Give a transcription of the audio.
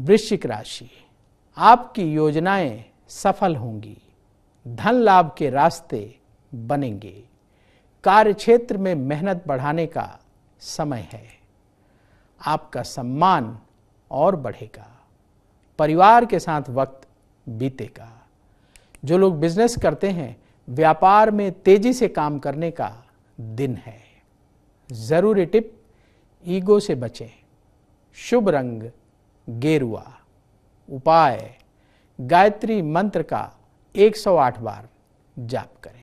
वृश्चिक राशि आपकी योजनाएं सफल होंगी धन लाभ के रास्ते बनेंगे कार्य क्षेत्र में मेहनत बढ़ाने का समय है आपका सम्मान और बढ़ेगा परिवार के साथ वक्त बीतेगा जो लोग बिजनेस करते हैं व्यापार में तेजी से काम करने का दिन है ज़रूरी टिप ईगो से बचें शुभ रंग गेरुआ उपाय गायत्री मंत्र का 108 बार जाप करें